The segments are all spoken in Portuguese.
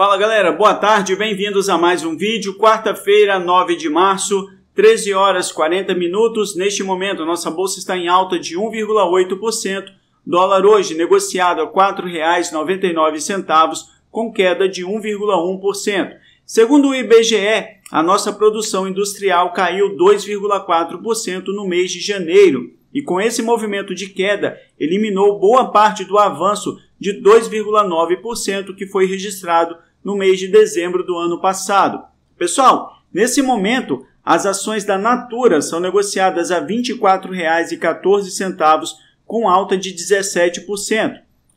Fala galera, boa tarde, bem-vindos a mais um vídeo. Quarta-feira, 9 de março, 13 horas 40 minutos. Neste momento, nossa bolsa está em alta de 1,8%. Dólar hoje negociado a R$ 4,99 com queda de 1,1%. Segundo o IBGE, a nossa produção industrial caiu 2,4% no mês de janeiro e com esse movimento de queda eliminou boa parte do avanço de 2,9% que foi registrado no mês de dezembro do ano passado. Pessoal, nesse momento, as ações da Natura são negociadas a R$ 24,14, com alta de 17%.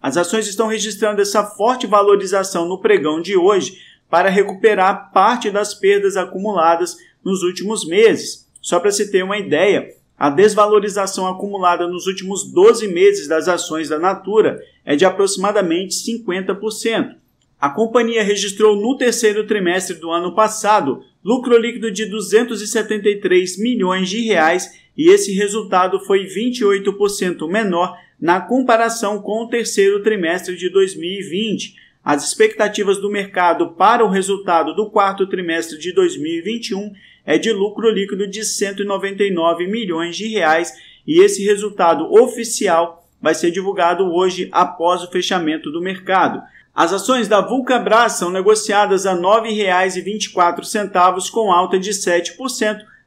As ações estão registrando essa forte valorização no pregão de hoje para recuperar parte das perdas acumuladas nos últimos meses. Só para se ter uma ideia, a desvalorização acumulada nos últimos 12 meses das ações da Natura é de aproximadamente 50%. A companhia registrou no terceiro trimestre do ano passado lucro líquido de 273 milhões de reais e esse resultado foi 28% menor na comparação com o terceiro trimestre de 2020. As expectativas do mercado para o resultado do quarto trimestre de 2021 é de lucro líquido de 199 milhões de reais e esse resultado oficial vai ser divulgado hoje após o fechamento do mercado. As ações da Vulcabras são negociadas a R$ 9,24, com alta de 7%.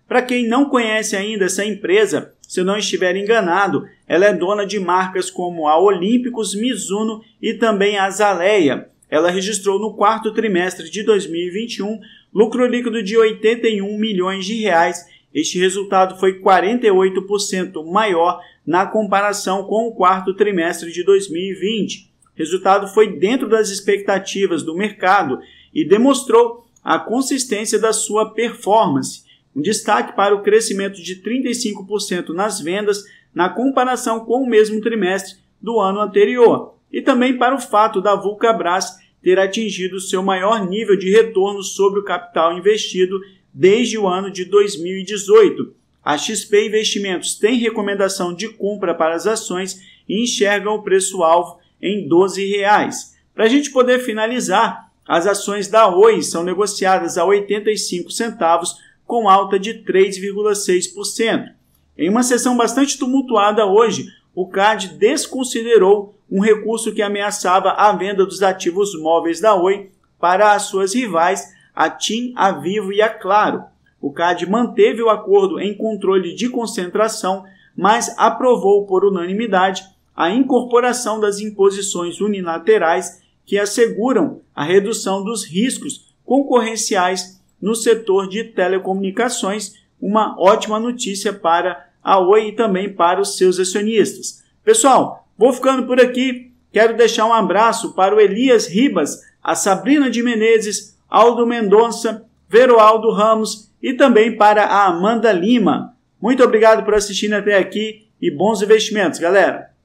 Para quem não conhece ainda essa empresa, se não estiver enganado, ela é dona de marcas como a Olímpicos, Mizuno e também a Zaleia. Ela registrou no quarto trimestre de 2021 lucro líquido de 81 milhões de reais. Este resultado foi 48% maior na comparação com o quarto trimestre de 2020 resultado foi dentro das expectativas do mercado e demonstrou a consistência da sua performance, um destaque para o crescimento de 35% nas vendas na comparação com o mesmo trimestre do ano anterior, e também para o fato da Vulcabras ter atingido seu maior nível de retorno sobre o capital investido desde o ano de 2018. A XP Investimentos tem recomendação de compra para as ações e enxerga o preço-alvo em R$ reais. Para a gente poder finalizar, as ações da Oi são negociadas a 85 centavos, com alta de 3,6%. Em uma sessão bastante tumultuada hoje, o CAD desconsiderou um recurso que ameaçava a venda dos ativos móveis da Oi para as suas rivais, a TIM, a Vivo e a Claro. O CAD manteve o acordo em controle de concentração, mas aprovou por unanimidade a incorporação das imposições unilaterais que asseguram a redução dos riscos concorrenciais no setor de telecomunicações, uma ótima notícia para a Oi e também para os seus acionistas. Pessoal, vou ficando por aqui. Quero deixar um abraço para o Elias Ribas, a Sabrina de Menezes, Aldo Mendonça, Veroaldo Ramos e também para a Amanda Lima. Muito obrigado por assistir até aqui e bons investimentos, galera!